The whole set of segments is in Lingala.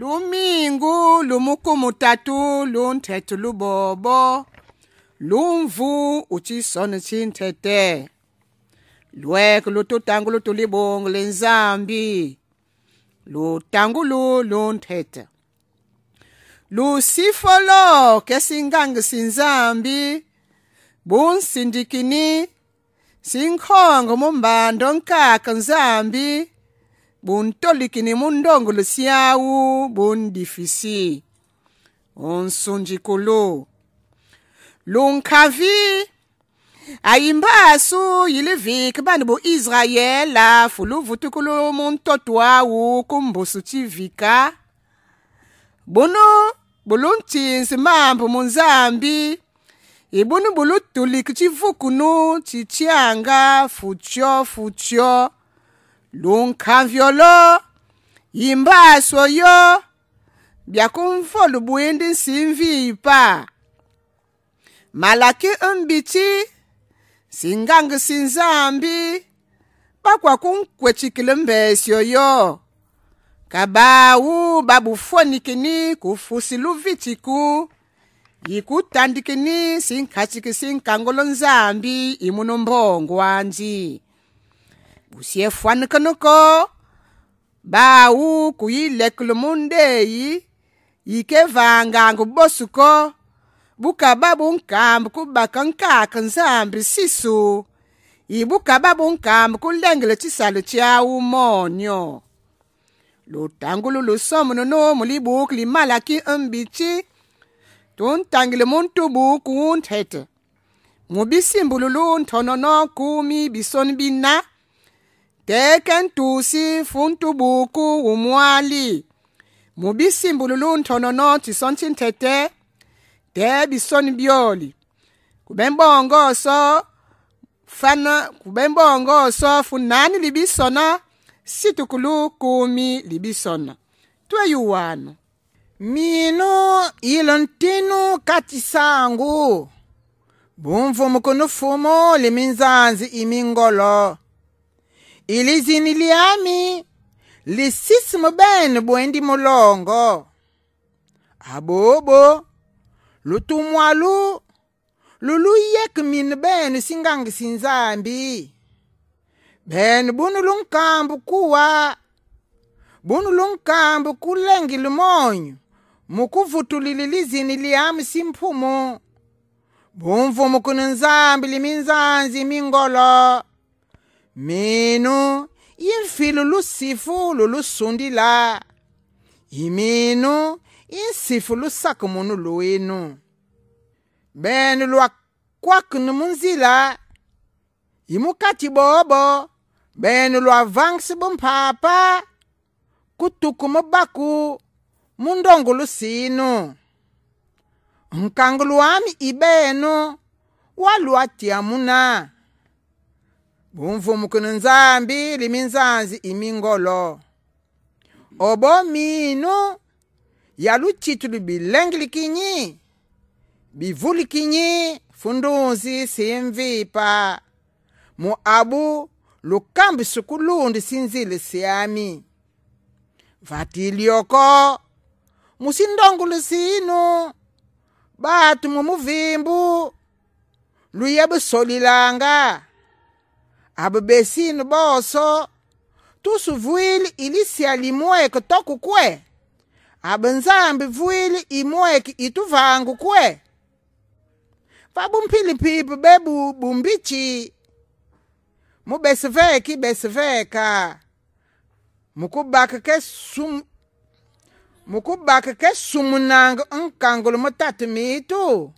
lumingu lumukumutathu lunthete lubobo lumvu utshisone tshinthete lweke lututangu lutulibongo lenzambi lutangulu lunthete lusifolo kesingangi sinzambi bunsindikini sinkhongo mumbando nkaka nzambi buntolikini mundongolo siawu bundifisi onsunjikulu lunkhavi ayimba asu yilivik bani bu israyela fulu vutukulu muntotu awu kumbusu civika bunu buluncinsi mambu munzambi ibunu bulutuliki civukunu cicianga futyo futyo lunkamvyolo yimbaasoyo byakumfo lubuindi nsinviipa malaki mbiti singangi sinzambi bakwa kunkwetshikile mbesyoyo kabawu babufonikini kufusi luvitiku yikutandikini sinkhatshiki sinkangolo nzambi imuno mbongo usiyefuani konoko bawu kuyilekulu mundeyi yikevanga ngububosuko bukaba bunkambu kubaka nkaka nzambi sisu ibukaba bunkambu kulengela cisalo ciawu monyo lutangulu lusomo nunu mulibuku limalaki mbici tuntangile muntubuku unthete mubisimbu lulu nthonono kumi bisoni bina tekentusi funtubuku umwali mubisimbululu nthonono tisontsinthete de bisoni byoli kubembongoso fana kubembongoso funani libisona situkulu kumi libisona tweyuwano minu ilontinu katisangu bumvumu kunufumu liminzanzi imingolo ilizini lyami lisisi mubene bwendi mulongo abobo lutumwalu luluyeku minu benu singangi sinzambi benu bunu lunkambu kuwa bunu lunkambu kulengi lumonyu mukuvutulili lizini liamu simphumu bumvumu kunu nzambi liminzanzi mingolo minu yimfi lulusifu lulusundi la yiminu yinsifu lusakimunu luwinu bene lwakwakinu munzila yimukati bobo bene lwavangisi bumphapa kutuku mubaku mundongo lusinu nkangu lwami ibenu walwatiamuna bumvumukuno nzambi liminzanzi imingolo obo minu yalutshitu lubilengilinkinyi bivulikinyi fundunzi simvipa mu abu lukambisu kulundi sinzile siami vatilioko musindongulu sinu batu mumuvimbu luyebusolilanga abubesini boso tusuvuile ilisiali muweke toku kwe abunzambi vuile imuweke ituvangu kwe vabumpilipipu bebubumbici mubesiveki besiveka mukubaka ke sum mukubaka ke sumunanga nkangulu mutatu mitu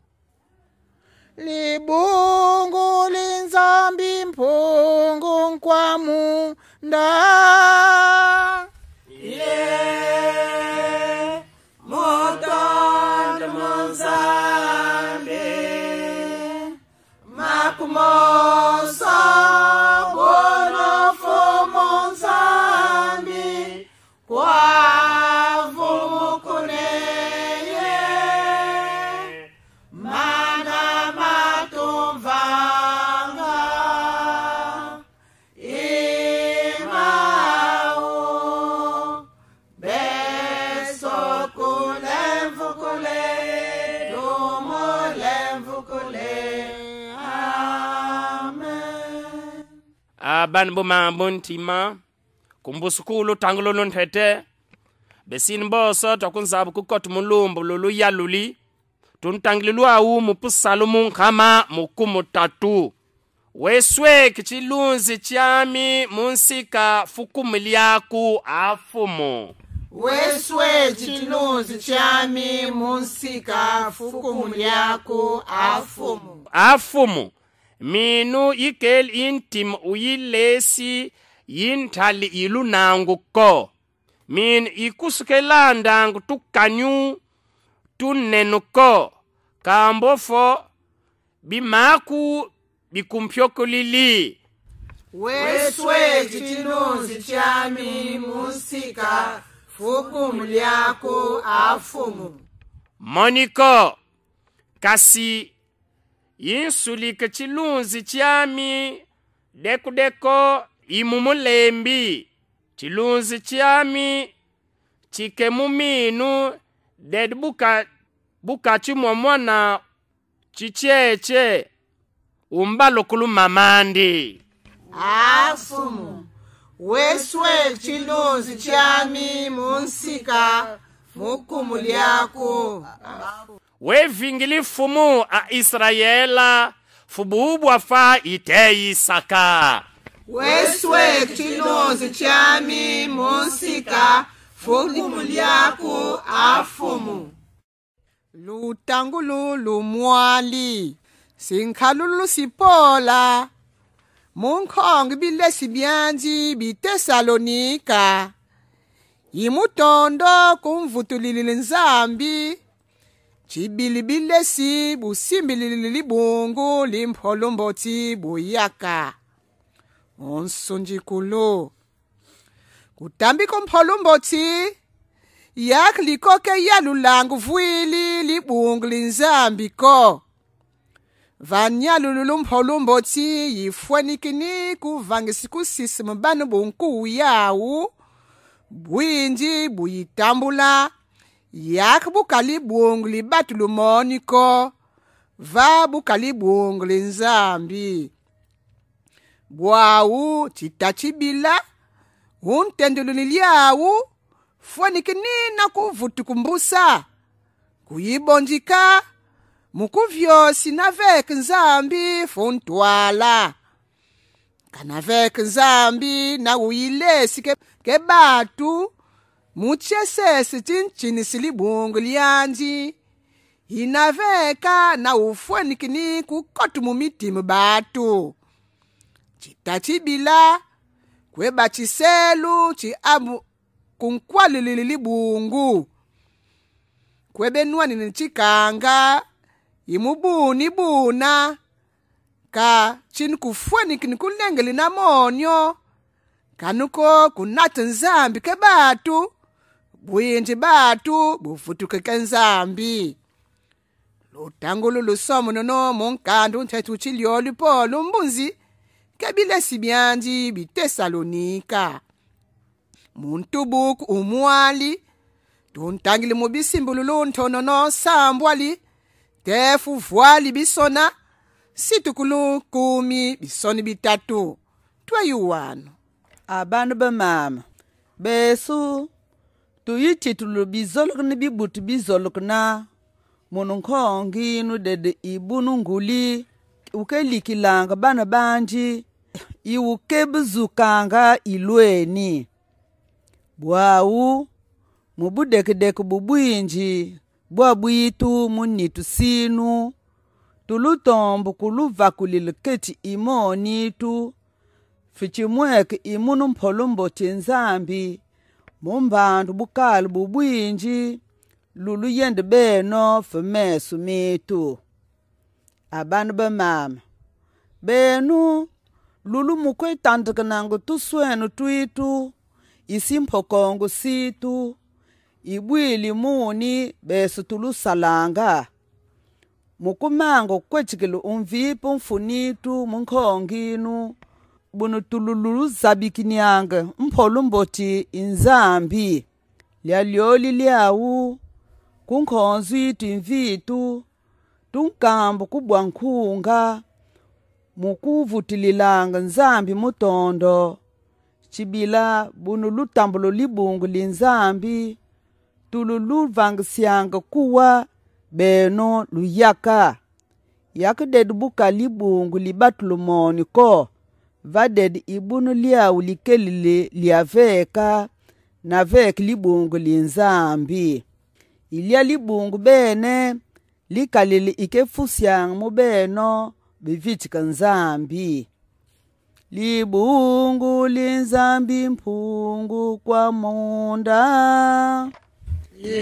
libungu linzambi mpuu kwamu nda ban bo ma bon tima kumbusukulu tangulo lunthete besin boso twa kunzabu kukot mulumbu lulu yaluli tuntangililwawu mupusalu munkhama mukumutatu weswe kicilunzi cyami munsika fukumu lyaku afumu weswe chilunzi chami munsika fukumu lyaku afumu afumu minu yikel intim uyilesi yin tali ilu nangu ko min ikusukela ndangu tukanyu tunenu ko kambofo bimaku bikumpyokulili weswe cicinonzi chami musika fukumu lyaku afumu moniko kasi yinsulika cilunzi ciami dekudeko imumulembi cilunzi ciami cike muminu dedi buka bukaci muamuana ciceece umbalukulu mamandi afumu weswe cilunzi ciami munsika mukumu lyaku wevingilifumu a israyela fububwa fa ite isaka weswe chinonzi chami munsika fugumu lyaku afumu lutangulu lumwali sinkhalulu sipola munkhongi bilesi byanji bitesalonika yimutondo kumvutulilile nzambi Chibilibile busimbilili bongo limpholomboti buyaka. Onsonjikulo. Kutambiko mpholomboti yak likoke yalulangu vuili libungu linzambiko. vanyalululu mpholomboti yifwenikini kuvangisikusisi mbanu bunkuwu yawu bwinji buyitambula yak bukali bwongoli batu lumoni ko va bukali bwongoli nzambi bwawu cita cibila untendululi lyawu fueniki nina kuvuti kumbusa kuyibonjika muku vyosi na veki nzambi funtwala kana veki nzambi na uyilesi ke, ke batu mutshiesesi tshintshini libungu lianji inaveka na ufuanikini kukotu mumitimu batu tshita tshibila kueba tshiselu tshi abu kunkwalulili libungu kuebenuanini tshikanga yimubuni buna ka tshini kufuanikini kulengeli na monyo kanuko kunati nzambi ke batu buyinji bathu buvuthukeke nzambi ludangulu lusomo nonomo nkandu nthetha utshiliyolo ipolo mbunzi kebilesi byandji bitesalonika muntubuku umuwali duntangile mubisimbulu lunthono nosambwali tefu vwali bisona situkulu kumi bisoni bitatu tweyuwano abantu ah, bemama besu tu yi chitulu bi zolok ni bi but bi zolok na munun ko ngi nu de de ibunu nguli uke likilanga bana banji iwuke buzukanga ilweni bwawu mubudekideki bubwinji bwa bwitu munitu sinu tulutombu kuluvakuliluketi imonitu ficimueki imunu mpholomboti nzambi mumbandu bukali bubwinji luluyende beno fumesu mitu abanu bemama benu lulu mukweitandikananga tuswenu twitu isimphokongo situ ibwili muni besu tulusalanga mukumanga kukwetshikile umvipo mfunitu munkhonginu bunutulululu zabikinianga mpolu mboti inzambi lyalioli lyawu kunkhonzo itu imvitu tunkambu kubwa nkhunga mukuvutililanga nzambi mutondo cibila bunu lutambulo libungu linzambi tulu luvangisiyanga kuwa beno luyaka yakidede buka libungu libatulumoni ko vaded ibunu bunu lyau likelile lya veka na veka libungu linzambi ilya libungu bene likalile ikefusyanga mu beno bivitika nzambi libungu linzambi mpungu kwa munda ye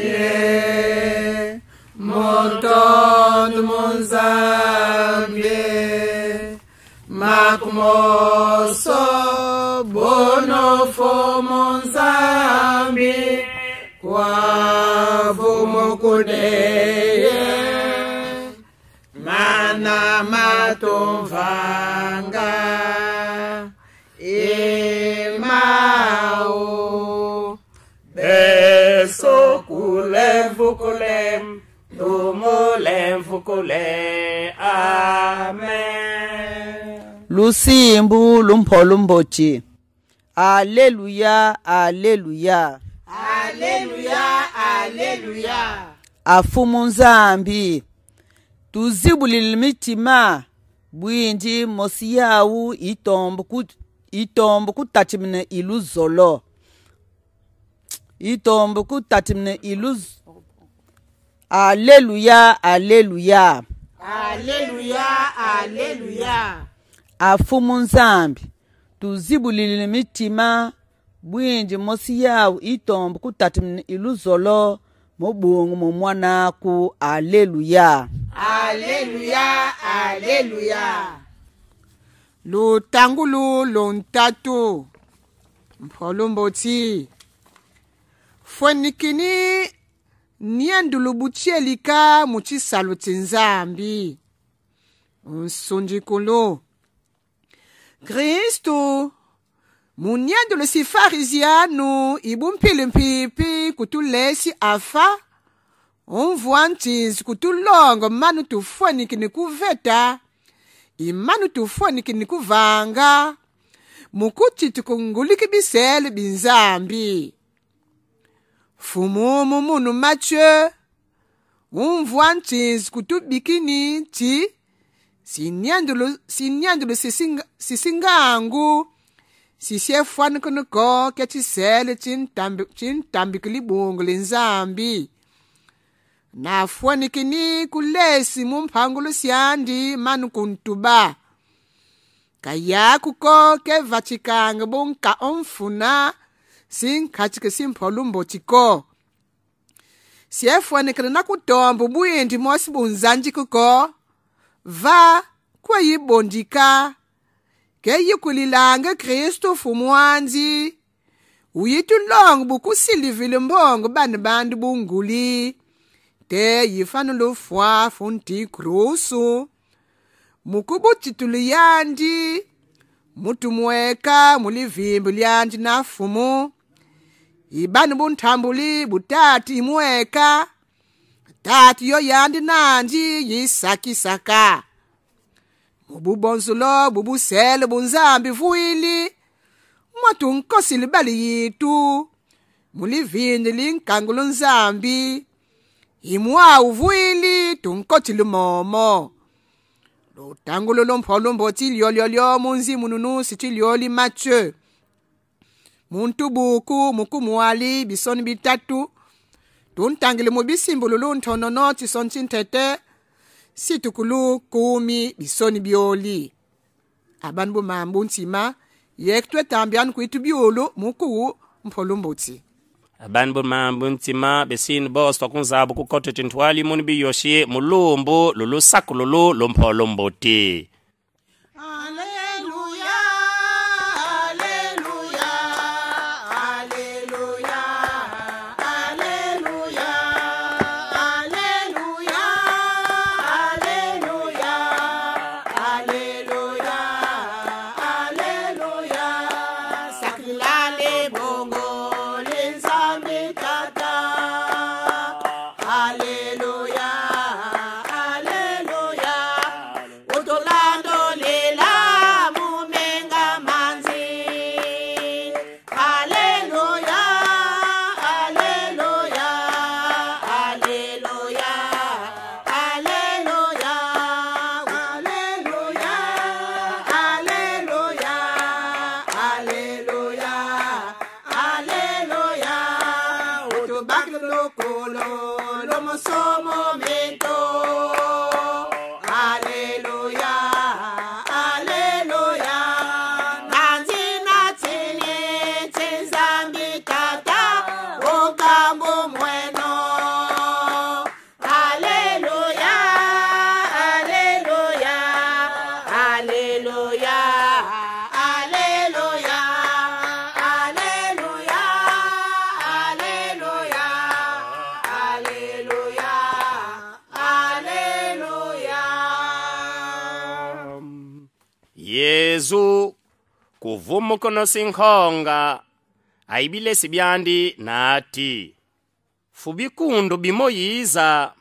motondo munzambi Makmoso bono fomonsambi kwa fumukudeye mana matumfanga imao beso kulemvukule tumule mvukule amen lusimbu lumpholombotje aleluya aleluya aleluya aleluya afumu nzambi tuzibulile mitima bwindi mosi yawu itombo kut, itombo kutatimine ilu zolo itombo kutatimine iluz. aleluya aleluya aleluya aleluya afumu nzambi tuzibulilile mitima bwinji mosi yawu itombo kutatamina iluzolo mubungu mu mwanaku aleluya aleluya aleluya lutangulu lontatu mpholombotsi fwenikini niendulu butyelika mu tshisalu tsinzambi nsunjikulu Christou, moun yadou le si farizian nou, i boun pil mpipi koutou lesi afa, moun vwantiz koutou long manoutou fwenikini kou veta, i manoutou fwenikini kou vanga, mou koutit kongoulik bisel bin zambi. Fou moun moun moun mwache, moun vwantiz koutou bikini ti, sinyandulo sisingangu sisyefuanukunuko kya tshisele tshintambiku libungu linzambi nafuanikini kulesi mumphangulu syandi manu kuntuba kayakuko keva tshikanga bunka omfuna sinkhatshike simpholu mbotshiko syefuanikile nakutombo buyindi mosibunzanjikuko va kweyibondika keyikulilanga kristu fumwanzi uyitulongo bukusilivile mbongo bani bandu bunguli te yifanula ufwa funti krusu mukubutituliyandi mutumweka mulivimbi lyandi na fumu ibani bunthambuli butati imweka nandi tatiyoyandinanji sakisaka mububonsulo bubusele bunzambi vuili mwatunkosi libali yitu mulivindi linkangu lunzambi imuawu vuili tunkoti lumomo lutangulo lomphwalumbo tilioliolio munzi mununusi tilioli mathieu muntubuku mukumuwali bisoni bitatu duntangi limubisimbu lulunthonono tisontsinthethe situkulu kumi bisoni byoli abantu bomama bunzima yekutwe tambyani kuitu byulu mukuwu mpholumbuti abantu bomama bunzima besini boswa kunzabu kukoto tintwali muni biyoxi mulumbu lulusakulu lulu lomphholumbuti yango mweno aleluya aleluya aleluya aleluya aleluya aleluya aleluya aleluya yezu kuvumuka nosinkhonga ayibilesi byandi naati fubikundu bimoyiza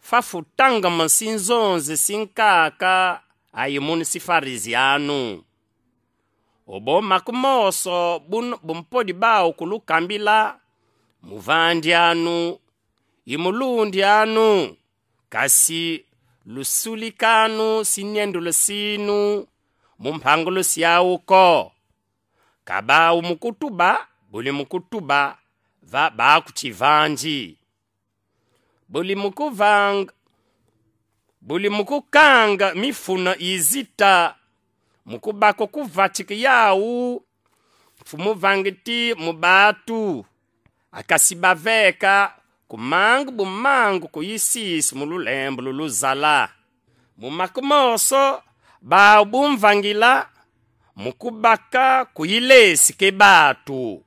fafutanga mansinzonze sinkaka ayimuni sifarizianu oboma kumooso bumpodi bawu kulukambila muvandi anu imulundi anu kasi lusulikanu sinyendulo sinu mumphangulo syawuko kabawu mukutuba buli mukutuba va bakuchivanji buli mukuvanga buli mukukanga mifuno izita mukubako kuvatiki yawu fumuvangiti mubatu akasibaveka kumangu bumangu kuyisisi mululembu luluzala mumakumoso bawu bumvangila mukubaka kuyilesike batu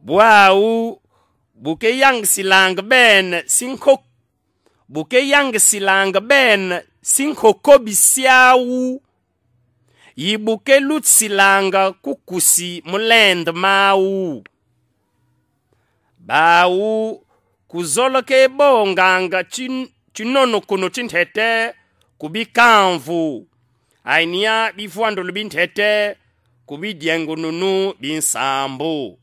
bwawu bukeyangisilanga bene sinko bukeyangisilanga bene sinkokobisyawu yibukelutsilanga kukusi mulende mawu bawu kuzoloka ebonganga cinonokono cinthete kubikamvu ainiya bifuandolo binthete kubidyengununu binsambu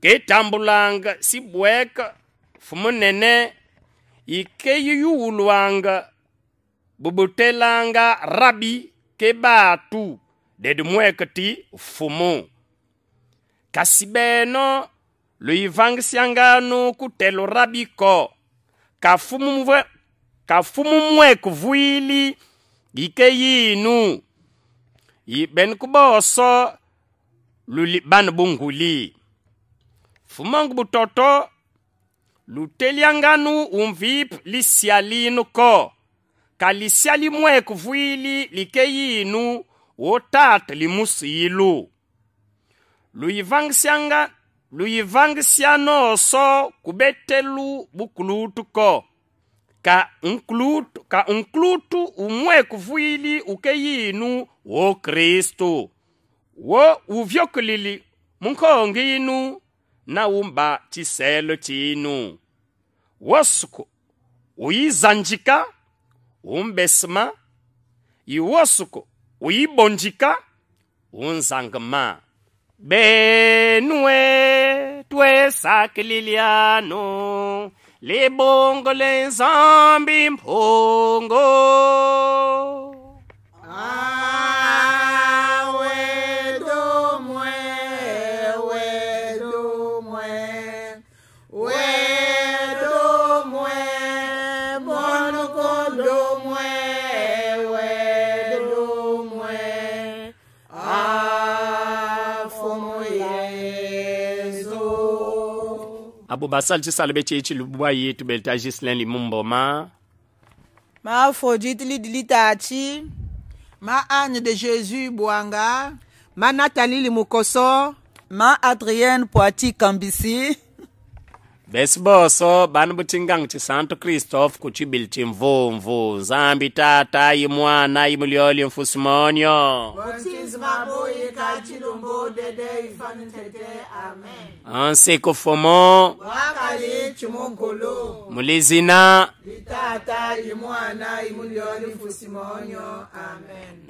ketambulanga sibweka fumunene ikeyiyuwulwanga bubutelanga rabi ke batu mweka ti fumu kasi beno luivangisianganu kutelo rabiko kafumu mwe, kafumu mweku vwili ike yinu yiɓɓen kuɓooso lu liɓɓan ɓun nguli fumongu ɓu toto lu telianganu umvip li sialinu ko ka li siali mweku vuili like yinu wo tata li musu yilu lu yivangisianga lu yivangisia nooso ku betelu bukulutu ko ka nkulutu ka nkulutu umweku vuili uke yinu wo Kristu wo uvyokulili munkhongi inu na umba chiselo chinu wosuku uyizanjika umbesma iwosuku uyibonjika unzangma benue twesakililiano libongo lezambi mphongo bo basal ti sal be ti e ti lubu aye ti bel ti agiselin li mu mboma ma afrodit li dili taa ti ma anne de jésus buanga ma nathalie li mukoso ma adrienne poati kambisi vesiboso bani butingangi ku ti kucibili cimvumvu nzambi tata yimwana yimulioli mfusimonio ansiku fumo wakali cimunkulu mulizina litata yimwana yimulioli mfusimonio amen